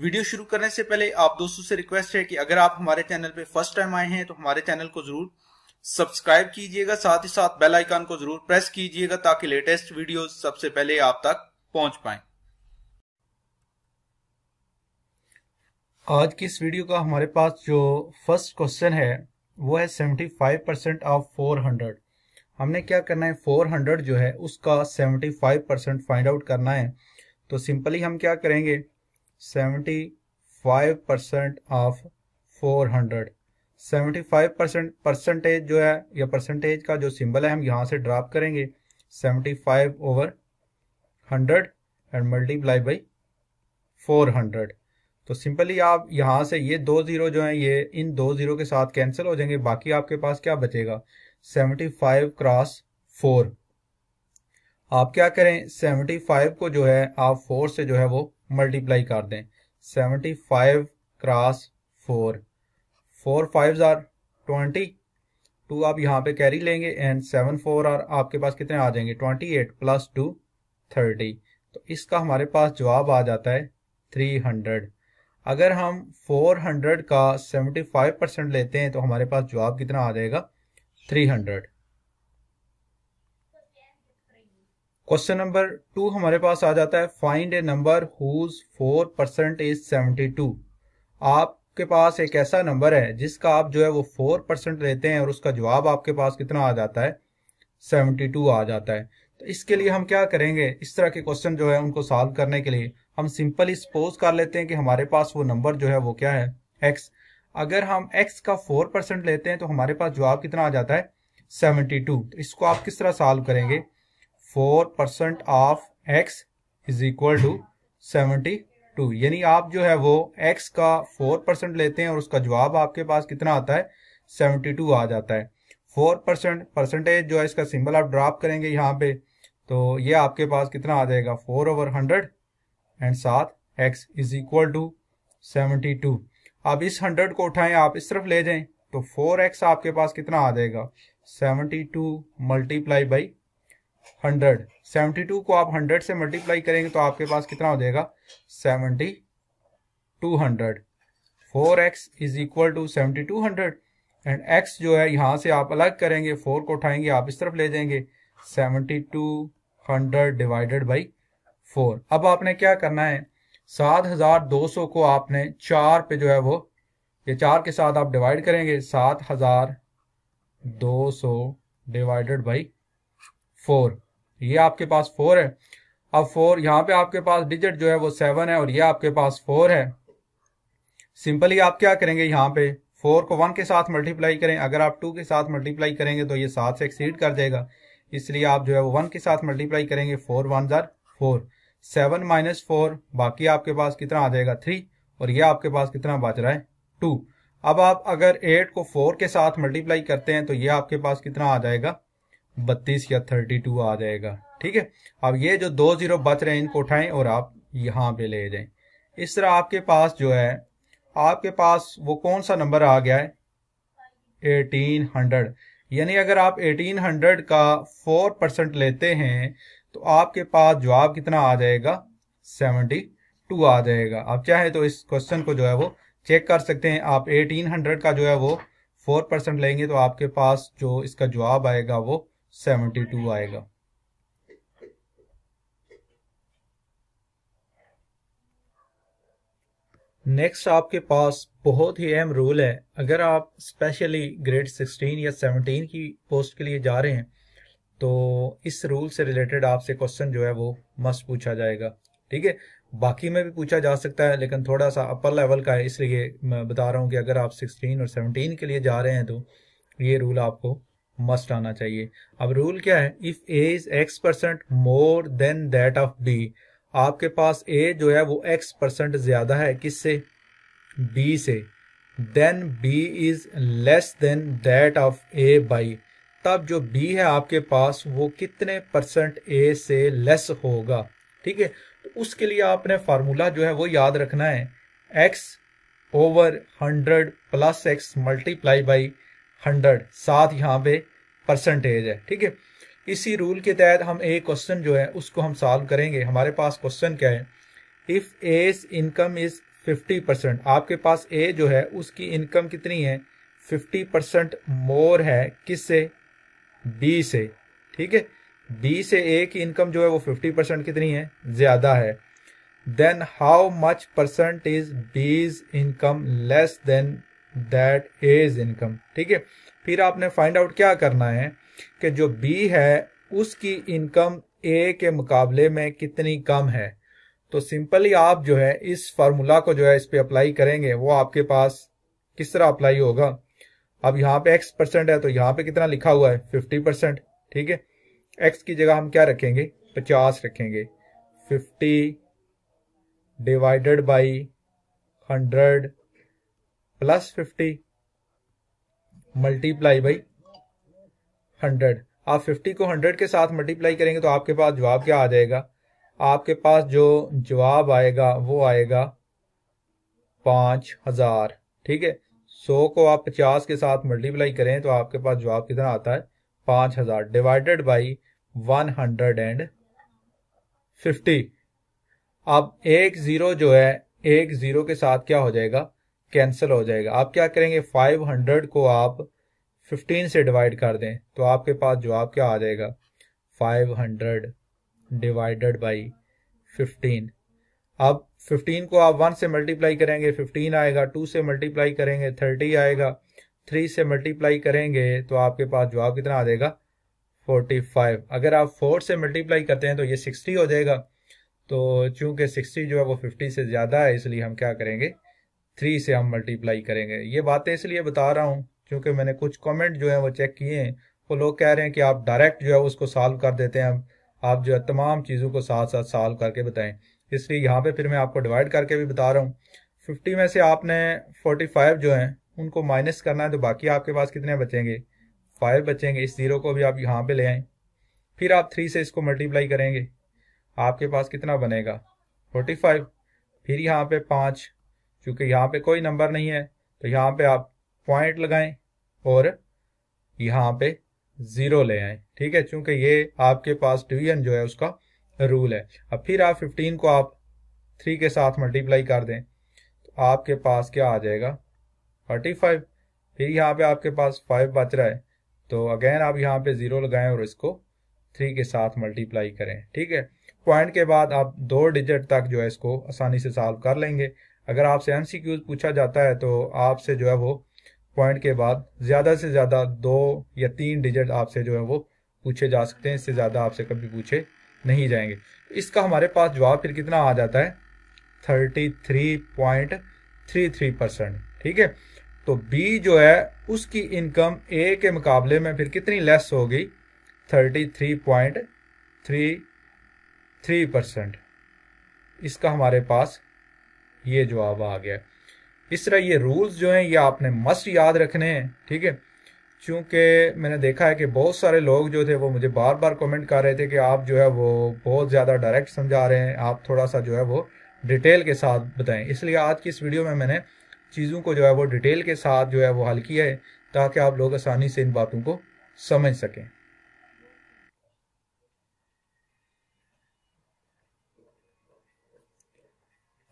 video शुरू करने से पहले आप दोस्तों से रिक्वेस्ट है कि अगर आप हमारे चैनल पे फर्स्ट टाइम आए हैं तो हमारे चैनल को जरूर सब्सक्राइब कीजिएगा साथ ही साथ बेल आइकन को जरूर प्रेस कीजिएगा ताकि लेटेस्ट वीडियो सबसे पहले आप तक पहुंच पाए आज की इस वीडियो का हमारे पास जो फर्स्ट क्वेश्चन है वो है फाइव परसेंट ऑफ हंड्रेड हमने क्या करना है हंड्रेड जो है उसका फाइव परसेंट फाइंड आउट करना है तो सिंपली हम क्या करेंगे seventy five percent of four hundred seventy five percent percentage जो है या परसेंटेज का जो सिंबल है हम यहाँ से ड्रॉप करेंगे five over hundred and multiply by four hundred तो सिंपली आप यहाँ से ये दो ज़ीरो जो हैं ये इन दो ज़ीरो के साथ कैंसिल हो जाएंगे बाकी आपके पास क्या बचेगा फाइव क्रॉस फोर आप क्या करें सेवेंटी फाइव को जो है आप फोर से जो है वो मल्टीप्लाई कर दें seventy five cross four four five are twenty two आप यहाँ पे कैरी लेंगे एंड सेवन फोर आर आपके पास कितने आ जाएंगे twenty eight plus two thirty तो इसका हमारे पास जवाब आ जाता है थ्री हंड्रेड अगर हम फोर हंड्रेड का सेवेंटी फाइव परसेंट लेते हैं तो हमारे पास जवाब कितना आ जाएगा three hundred question number two हमारे पास आ जाता है find a number whose four percent is seventy two आपके पास एक ऐसा नंबर है जिसका आप जो है वो फोर परसेंट लेते हैं और उसका जवाब आपके पास कितना आ जाता है सेवेंटी टू आ जाता है तो इसके लिए हम क्या करेंगे इस तरह के क्वेश्चन जो है उनको सॉल्व करने के लिए हम सिंपली सपोज कर लेते हैं कि हमारे पास वो नंबर जो है वो क्या है एक्स अगर हम एक्स का फोर परसेंट लेते हैं तो हमारे पास जवाब कितना आ जाता है सेवेंटी टू तो इसको आप किस तरह सॉल्व करेंगे four percent of X is equal to seventy two यानी आप जो है वो एक्स का फोर परसेंट लेते हैं और उसका जवाब आपके पास कितना आता है सेवेंटी टू आ जाता है फोर परसेंट परसेंटेज जो है इसका सिंबल आप ड्रॉप करेंगे यहाँ पे तो ये आपके पास कितना आ जाएगा फोर ओवर हंड्रेड एंड सात x is equal to seventy two अब इस हंड्रेड को उठाएं आप इस तरफ ले जाएं तो फोर एक्स आपके पास कितना आ जाएगा seventy two multiply by hundred seventy two को आप हंड्रेड से मल्टीप्लाई करेंगे तो आपके पास कितना हो जाएगा seventy two hundred four x is equal to seventy two hundred and x जो है यहां से आप अलग करेंगे फोर को उठाएंगे आप इस तरफ ले जाएंगे seventy two hundred divided by four अब आपने क्या करना है सात हजार दो सौ को आपने चार पे जो है वो ये चार के साथ आप डिवाइड करेंगे सात हजार दो सौ डिवाइडेड बाई फोर ये आपके पास फोर है अब फोर यहाँ पे आपके पास डिजिट जो है वो सेवन है और ये आपके पास फोर है सिंपली आप क्या करेंगे यहाँ पे फोर को वन के साथ मल्टीप्लाई करें अगर आप टू के साथ मल्टीप्लाई करेंगे तो ये सात से एक्सीड कर जाएगा इसलिए आप जो है वो वन के साथ मल्टीप्लाई करेंगे फोर वन जार फोर सेवन माइनस फोर बाकी आपके पास कितना आ जाएगा थ्री और ये आपके पास कितना बच रहा है टू अब आप अगर एट को फोर के साथ मल्टीप्लाई करते हैं तो ये आपके पास कितना आ जाएगा बत्तीस या थर्टी टू आ जाएगा ठीक है अब ये जो दो जीरो बच रहे हैं इनको उठाएं और आप यहाँ पे ले जाएं इस तरह आपके पास जो है आपके पास वो कौन सा नंबर आ गया है एटीन हंड्रेड यानी अगर आप एटीन हंड्रेड का फोर परसेंट लेते हैं तो आपके पास जवाब कितना आ जाएगा सेवेंटी टू आ जाएगा आप चाहे तो इस क्वेश्चन को जो है वो चेक कर सकते हैं आप एटीन हंड्रेड का जो है वो फोर परसेंट लेंगे तो आपके पास जो इसका जवाब आएगा वो सेवेंटी टू आएगा नेक्स्ट आपके पास बहुत ही अहम रूल है अगर आप स्पेशली ग्रेड 16 या 17 की पोस्ट के लिए जा रहे हैं तो इस रूल से रिलेटेड आपसे क्वेश्चन जो है वो मस्ट पूछा जाएगा ठीक है बाकी में भी पूछा जा सकता है लेकिन थोड़ा सा अपर लेवल का है इसलिए मैं बता रहा हूँ कि अगर आप 16 और 17 के लिए जा रहे हैं तो ये रूल आपको मस्ट आना चाहिए अब रूल क्या है if A is x percent more than that of B आपके पास ए जो है वो एक्स परसेंट ज्यादा है किससे बी से then B is less than that of A by तब जो बी है आपके पास वो कितने परसेंट ए से लेस होगा ठीक है तो उसके लिए आपने फार्मूला जो है वो याद रखना है x over hundred plus x multiply by hundred सात यहाँ पे परसेंटेज है ठीक है इसी रूल के तहत हम एक क्वेश्चन जो है उसको हम सॉल्व करेंगे हमारे पास क्वेश्चन क्या है if A's income is fifty percent आपके पास ए जो है उसकी इनकम कितनी है फिफ्टी परसेंट मोर है किससे बी से ठीक है बी से ए की इनकम जो है वो फिफ्टी परसेंट कितनी है ज्यादा है then how much percent is B's income less than that A's income ठीक है फिर आपने फाइंड आउट क्या करना है कि जो बी है उसकी इनकम ए के मुकाबले में कितनी कम है तो सिंपली आप जो है इस फार्मूला को जो है इस पे अप्लाई करेंगे वो आपके पास किस तरह अप्लाई होगा अब यहाँ पे एक्स परसेंट है तो यहाँ पे कितना लिखा हुआ है फिफ्टी परसेंट ठीक है एक्स की जगह हम क्या रखेंगे पचास रखेंगे fifty divided by hundred plus fifty multiply by hundred आप फिफ्टी को हंड्रेड के साथ मल्टीप्लाई करेंगे तो आपके पास जवाब क्या आ जाएगा आपके पास जो जवाब आएगा वो आएगा पांच हजार ठीक है सौ को आप पचास के साथ मल्टीप्लाई करें तो आपके पास जवाब कितना आता है पांच हजार divided by one hundred and fifty अब एक जीरो जो है एक जीरो के साथ क्या हो जाएगा कैंसिल हो जाएगा आप क्या करेंगे 500 को आप 15 से डिवाइड कर दें तो आपके पास जवाब क्या आ जाएगा 500 डिवाइडेड बाई फिफ्टीन अब 15 को आप 1 से मल्टीप्लाई करेंगे 15 आएगा 2 से मल्टीप्लाई करेंगे 30 आएगा 3 से मल्टीप्लाई करेंगे तो आपके पास जवाब कितना आ जाएगा 45 अगर आप 4 से मल्टीप्लाई करते हैं तो ये 60 हो जाएगा तो चूंकि 60 जो है वो 50 से ज़्यादा है इसलिए हम क्या करेंगे थ्री से हम मल्टीप्लाई करेंगे ये बातें इसलिए बता रहा हूँ क्योंकि मैंने कुछ कमेंट जो है वो चेक किए हैं वो लोग कह रहे हैं कि आप डायरेक्ट जो है उसको सॉल्व कर देते हैं आप जो है तमाम चीज़ों को साथ साथ सॉल्व करके बताएं इसलिए यहाँ पे फिर मैं आपको डिवाइड करके भी बता रहा हूँ फिफ्टी में से आपने फोर्टी फाइव जो हैं उनको माइनस करना है तो बाकी आपके पास कितने बचेंगे फाइव बचेंगे इस ज़ीरो को भी आप यहाँ पर ले आएँ फिर आप थ्री से इसको मल्टीप्लाई करेंगे आपके पास कितना बनेगा फोर्टी फाइव फिर यहाँ पे पाँच क्योंकि यहाँ पे कोई नंबर नहीं है तो यहाँ पे आप पॉइंट लगाएं और यहाँ पे जीरो ले आए ठीक है चूंकि ये आपके पास डिवीजन जो है उसका रूल है अब फिर आप फिफ्टीन को आप थ्री के साथ मल्टीप्लाई कर दें तो आपके पास क्या आ जाएगा फोर्टी फाइव फिर यहाँ पे आपके पास फाइव बच रहा है तो अगेन आप यहाँ पे जीरो लगाएं और इसको थ्री के साथ मल्टीप्लाई करें ठीक है पॉइंट के बाद आप दो डिजिट तक जो है इसको आसानी से सॉल्व कर लेंगे अगर आपसे एम सी क्यूज पूछा जाता है तो आपसे जो है वो पॉइंट के बाद ज़्यादा से ज़्यादा दो या तीन डिजिट आपसे जो है वो पूछे जा सकते हैं इससे ज़्यादा आपसे कभी पूछे नहीं जाएंगे इसका हमारे पास जवाब फिर कितना आ जाता है thirty three point three three percent ठीक है तो बी जो है उसकी इनकम ए के मुकाबले में फिर कितनी लेस हो गई thirty three point three three percent इसका हमारे पास ये जवाब आ गया इस तरह ये रूल्स जो हैं ये आपने मस्ट याद रखने हैं ठीक है क्योंकि मैंने देखा है कि बहुत सारे लोग जो थे वो मुझे बार बार कमेंट कर रहे थे कि आप जो है वो बहुत ज़्यादा डायरेक्ट समझा रहे हैं आप थोड़ा सा जो है वो डिटेल के साथ बताएं इसलिए आज की इस वीडियो में मैंने चीज़ों को जो है वो डिटेल के साथ जो है वो हल किया है ताकि आप लोग आसानी से इन बातों को समझ सकें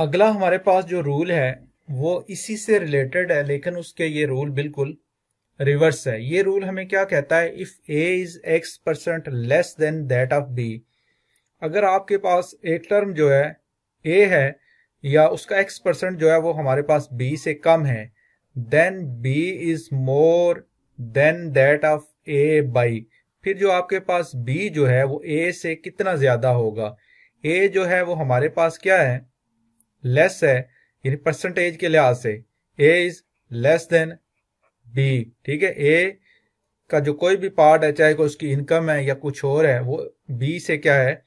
अगला हमारे पास जो रूल है वो इसी से रिलेटेड है लेकिन उसके ये रूल बिल्कुल रिवर्स है ये रूल हमें क्या कहता है if A is x percent less than that of B अगर आपके पास एक टर्म जो है ए है या उसका एक्स परसेंट जो है वो हमारे पास बी से कम है then B is more than that of A by फिर जो आपके पास बी जो है वो ए से कितना ज्यादा होगा ए जो है वो हमारे पास क्या है लेस है यानी परसेंटेज के लिहाज से A is less than B ठीक है ए का जो कोई भी पार्ट है चाहे कोई उसकी इनकम है या कुछ और है वो बी से क्या है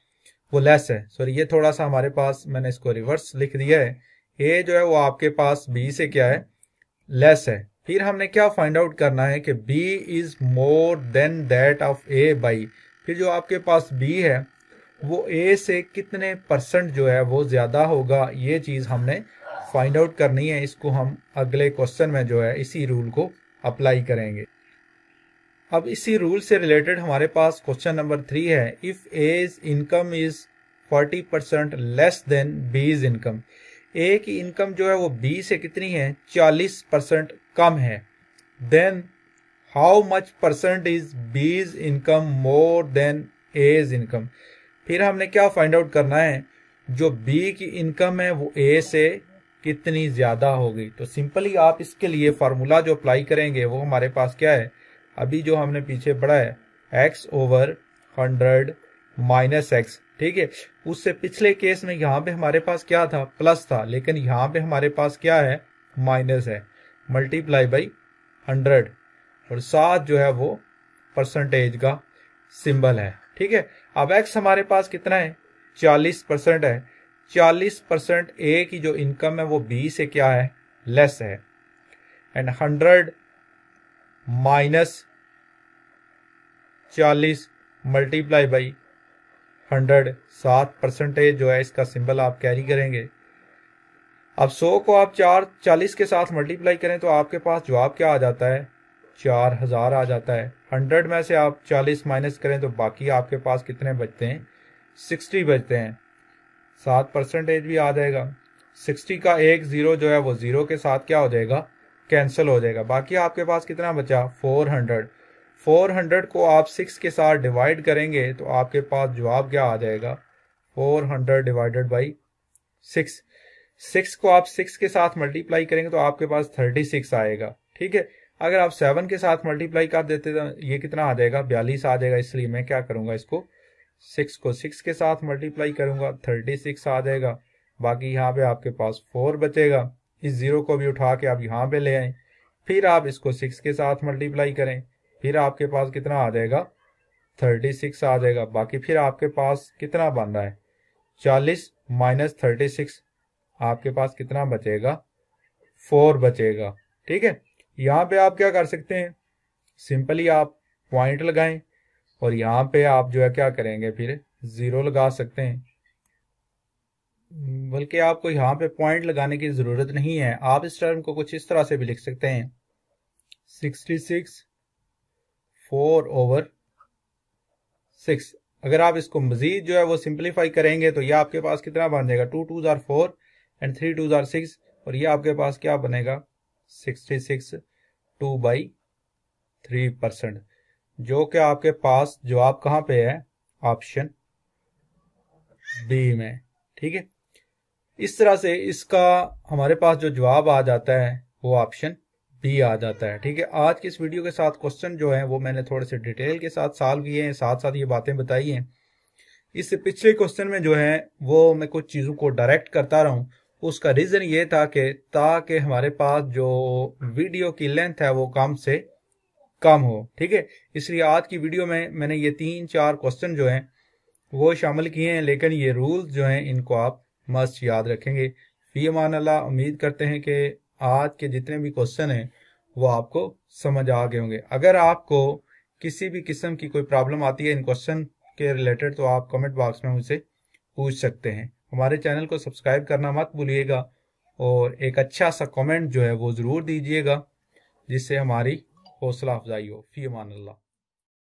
वो लेस है सॉरी ये थोड़ा सा हमारे पास मैंने इसको रिवर्स लिख दिया है ए जो है वो आपके पास बी से क्या है लेस है फिर हमने क्या फाइंड आउट करना है कि B is more than that of A by फिर जो आपके पास बी है वो ए से कितने परसेंट जो है वो ज़्यादा होगा ये चीज़ हमने फाइंड आउट करनी है इसको हम अगले क्वेश्चन में जो है इसी रूल को अप्लाई करेंगे अब इसी रूल से रिलेटेड हमारे पास क्वेश्चन नंबर थ्री है if A's income is forty percent less than B's income A की इनकम जो है वो बी से कितनी है चालीस परसेंट कम है then how much percent is B's income more than A's income फिर हमने क्या फाइंड आउट करना है जो बी की इनकम है वो ए से कितनी ज्यादा होगी तो सिंपली आप इसके लिए फार्मूला जो अप्लाई करेंगे वो हमारे पास क्या है अभी जो हमने पीछे पढ़ा है x over hundred minus x ठीक है उससे पिछले केस में यहाँ पे हमारे पास क्या था प्लस था लेकिन यहाँ पे हमारे पास क्या है माइनस है मल्टीप्लाई बाई हंड्रेड और साथ जो है वो परसेंटेज का सिंबल है ठीक है अब एक्स हमारे पास कितना है चालीस परसेंट है चालीस परसेंट ए की जो इनकम है वो बी से क्या है लेस है एंड हंड्रेड माइनस चालीस मल्टीप्लाई बाई हंड्रेड सात परसेंटेज जो है इसका सिंबल आप कैरी करेंगे अब सौ को आप चार चालीस के साथ मल्टीप्लाई करें तो आपके पास जवाब क्या आ जाता है चार हज़ार आ जाता है हंड्रेड में से आप चालीस माइनस करें तो बाकी आपके पास कितने बचते हैं सिक्सटी बचते हैं सात परसेंटेज भी आ जाएगा सिक्सटी का एक ज़ीरो जो है वो ज़ीरो के साथ क्या हो जाएगा कैंसिल हो जाएगा बाकी आपके पास कितना बचा फोर हंड्रेड फोर हंड्रेड को आप सिक्स के साथ डिवाइड करेंगे तो आपके पास जवाब क्या आ जाएगा four hundred divided by six six को आप सिक्स के साथ मल्टीप्लाई करेंगे तो आपके पास थर्टी सिक्स आएगा ठीक है अगर आप सेवन के साथ मल्टीप्लाई कर देते तो ये कितना आ जाएगा बयालीस आ जाएगा इसलिए मैं क्या करूंगा इसको सिक्स को सिक्स के साथ मल्टीप्लाई करूंगा थर्टी सिक्स आ जाएगा बाकी यहाँ पे आपके पास फोर बचेगा इस जीरो को भी उठा के आप यहाँ पे ले आए फिर आप इसको सिक्स के साथ मल्टीप्लाई करें फिर आपके पास कितना आ जाएगा थर्टी सिक्स आ जाएगा बाकी फिर आपके पास कितना बन रहा है चालीस माइनस थर्टी सिक्स आपके पास कितना बचेगा फोर बचेगा ठीक है यहाँ पे आप क्या कर सकते हैं सिंपली आप पॉइंट लगाएं और यहाँ पे आप जो है क्या करेंगे फिर जीरो लगा सकते हैं बल्कि आपको यहाँ पे पॉइंट लगाने की जरूरत नहीं है आप इस टर्म को कुछ इस तरह से भी लिख सकते हैं sixty six four over six अगर आप इसको मजीद जो है वो सिंपलीफाई करेंगे तो ये आपके पास कितना बन जाएगा टू टू जार फोर एंड थ्री टू जार सिक्स और ये आपके पास क्या बनेगा sixty six two by three percent जो कि आपके पास जवाब कहाँ पे है ऑप्शन बी में ठीक है इस तरह से इसका हमारे पास जो जवाब आ जाता है वो ऑप्शन बी आ जाता है ठीक है आज की इस वीडियो के साथ क्वेश्चन जो है वो मैंने थोड़े से डिटेल के साथ सॉल्व किए हैं साथ साथ ये बातें बताई हैं इससे पिछले क्वेश्चन में जो है वो मैं कुछ चीज़ों को डायरेक्ट करता रहा हूं उसका रीज़न ये था कि ताकि हमारे पास जो वीडियो की लेंथ है वो कम से कम हो ठीक है इसलिए आज की वीडियो में मैंने ये तीन चार क्वेश्चन जो हैं वो शामिल किए हैं लेकिन ये रूल्स जो हैं इनको आप मस्त याद रखेंगे फी अमान अल्लाह उम्मीद करते हैं कि आज के जितने भी क्वेश्चन हैं वो आपको समझ आ गए होंगे अगर आपको किसी भी किस्म की कोई प्रॉब्लम आती है इन क्वेश्चन के रिलेटेड तो आप कमेंट बॉक्स में मुझसे पूछ सकते हैं हमारे चैनल को सब्सक्राइब करना मत भूलिएगा और एक अच्छा सा कमेंट जो है वो ज़रूर दीजिएगा जिससे हमारी हौसला अफजाई हो फ़ी अमान अल्लाह